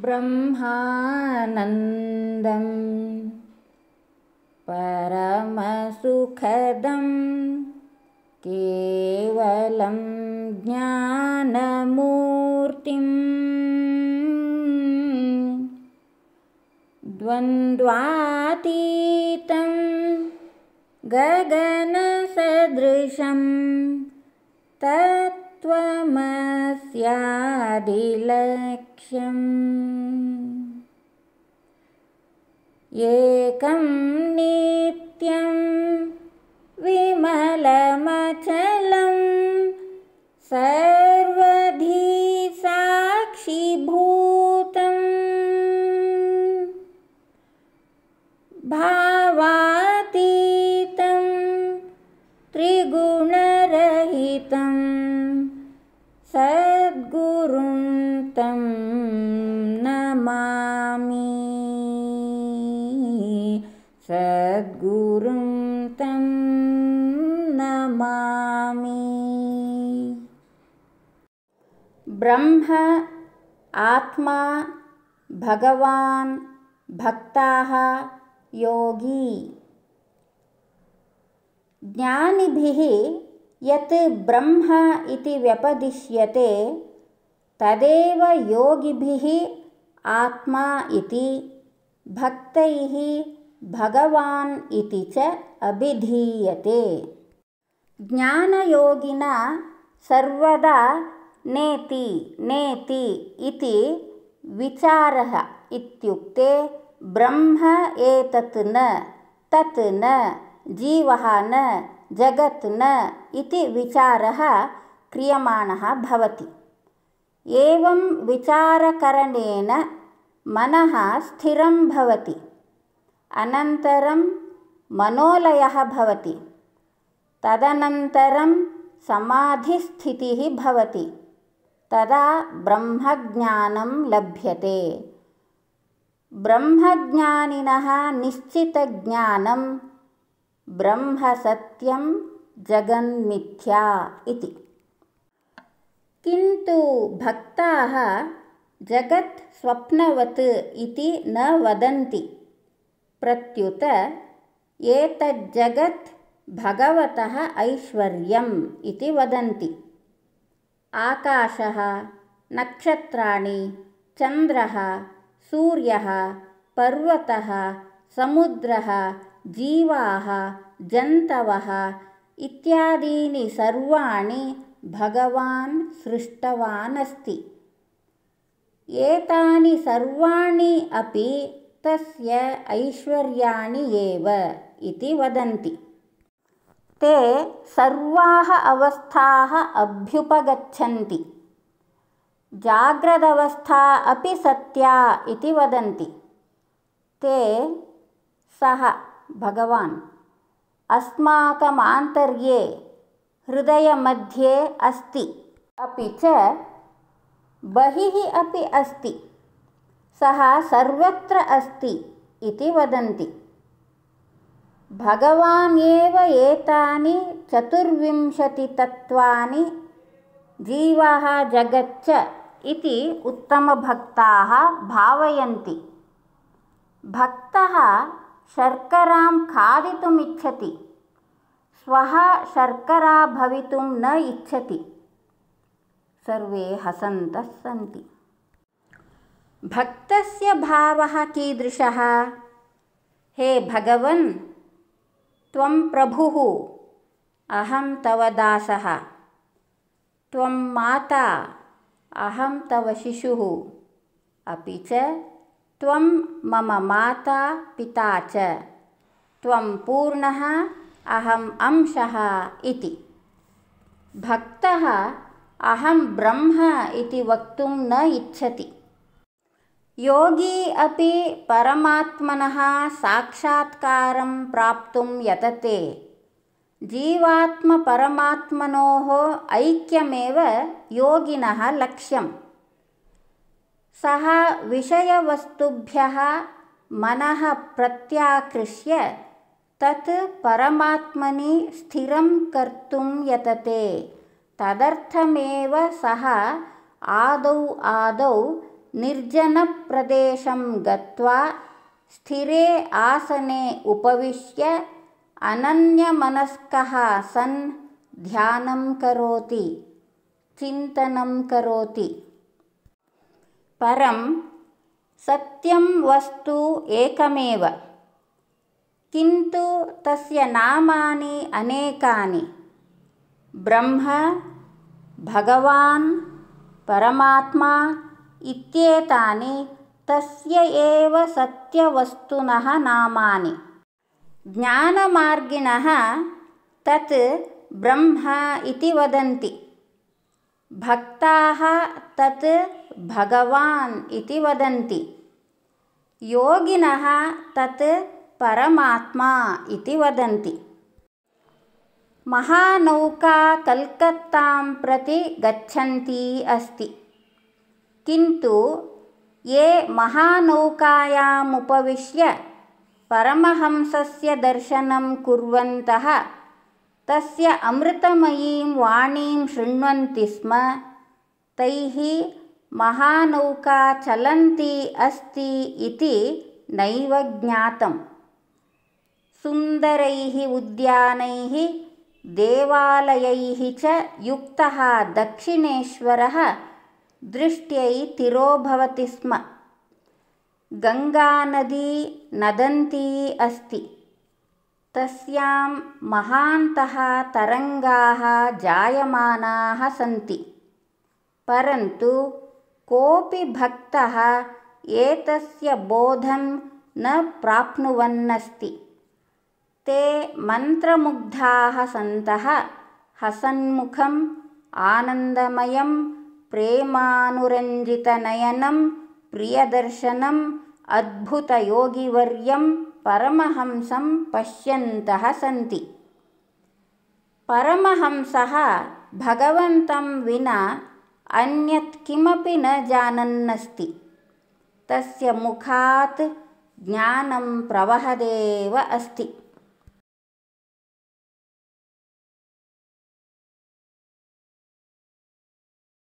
ब्रह्मानन्दं परमसुखदं केवलं ज्ञानमूर्तिम् द्वन्द्वातीतं गगनसदृशं तत् त्वमस्यादिलक्ष्यम् एकं नित्यं विमलमचलं सर्वधिसाक्षीभूतम् भावातीतं त्रिगुणरहितम् नमामि नमामि तं ब्रह्म आत्मा भगवान् भक्ताः योगी ज्ञानिभिः यत् ब्रह्म इति व्यपदिश्यते तदेव योगिभिः आत्मा इति भक्तैः भगवान् इति च अभिधीयते ज्ञानयोगिना सर्वदा नेति नेति इति विचारः इत्युक्ते ब्रह्म एतत् न तत् न जीवः न जगत् न इति विचारः क्रियमाणः भवति एवं विचारकरणेन मनः स्थिरं भवति अनन्तरं मनोलयः भवति तदनन्तरं समाधिस्थितिः भवति तदा ब्रह्मज्ञानं लभ्यते ब्रह्मज्ञानिनः निश्चितज्ञानं ब्रह्मसत्यं जगन्मिथ्या इति किन्तु भक्ताः जगत् स्वप्नवत् इति न वदन्ति प्रत्युत एतज्जगत् भगवतः ऐश्वर्यम् इति वदन्ति आकाशः नक्षत्राणि चन्द्रः सूर्यः पर्वतः समुद्रः जीवाः जन्तवः इत्यादीनि सर्वाणि भगवान् सृष्टवान् अस्ति एतानि सर्वाणि अपि तस्य ऐश्वर्याणि एव इति वदन्ति ते सर्वाः अवस्थाः अभ्युपगच्छन्ति जाग्रदवस्था अपि सत्या इति वदन्ति ते सः भगवान् अस्माकमान्तर्ये हृदय मध्ये अस्ति अपि च बहिः अपि अस्ति सः सर्वत्र अस्ति इति वदन्ति भगवान् एव एतानि चतुर्विंशतितत्त्वानि जीवाः जगच्च इति उत्तमभक्ताः भावयन्ति भक्तः शर्करां खादितुमिच्छति श्वः शर्करा भवितुं न इच्छति सर्वे हसन्तः सन्ति भक्तस्य भावः कीदृशः हे भगवन् त्वं प्रभुः अहं तव दासः त्वं माता अहं तव शिशुः अपि च त्वं मम माता पिता च त्वं पूर्णः अहम् अंशः इति भक्तः अहं ब्रह्म इति वक्तुं न इच्छति योगी अपि परमात्मनः साक्षात्कारं प्राप्तुं यतते जीवात्मपरमात्मनोः ऐक्यमेव योगिनः लक्ष्यम् सः विषयवस्तुभ्यः मनः प्रत्याकृष्य तत् परमात्मनि स्थिरं कर्तुं यतते तदर्थमेव सः आदौ आदौ निर्जनप्रदेशं गत्वा स्थिरे आसने उपविश्य अनन्यमनस्कः सन् ध्यानं करोति चिन्तनं करोति परं सत्यं वस्तु एकमेव किन्तु तस्य नामानि अनेकानि ब्रह्म भगवान् परमात्मा इत्येतानि तस्य एव सत्यवस्तुनः नामानि ज्ञानमार्गिनः तत् ब्रह्म इति वदन्ति भक्ताः तत् भगवान् इति वदन्ति योगिनः तत् परमात्मा इति वदन्ति महानौका कल्कत्तां प्रति गच्छन्ती अस्ति किन्तु ये महानौकायामुपविश्य परमहंसस्य दर्शनं कुर्वन्तः तस्य अमृतमयीं वाणीं शृण्वन्ति स्म तैः महानौका चलन्ती अस्ति इति नैव ज्ञातम् सुन्दरैः उद्यानैः देवालयैः च युक्तः दक्षिणेश्वरः दृष्ट्यै तिरो भवति स्म गङ्गानदी नदन्ती अस्ति तस्यां महान्तः तरङ्गाः जायमानाः सन्ति परन्तु कोऽपि भक्तः एतस्य बोधं न प्राप्नुवन्नस्ति ते मन्त्रमुग्धाः सन्तः हसन्मुखम् आनन्दमयं प्रेमानुरञ्जितनयनं प्रियदर्शनम् अद्भुतयोगिवर्यं परमहंसं पश्यन्तः सन्ति परमहंसः भगवन्तं विना अन्यत् किमपि न जानन्नस्ति तस्य मुखात् ज्ञानं प्रवहदेव अस्ति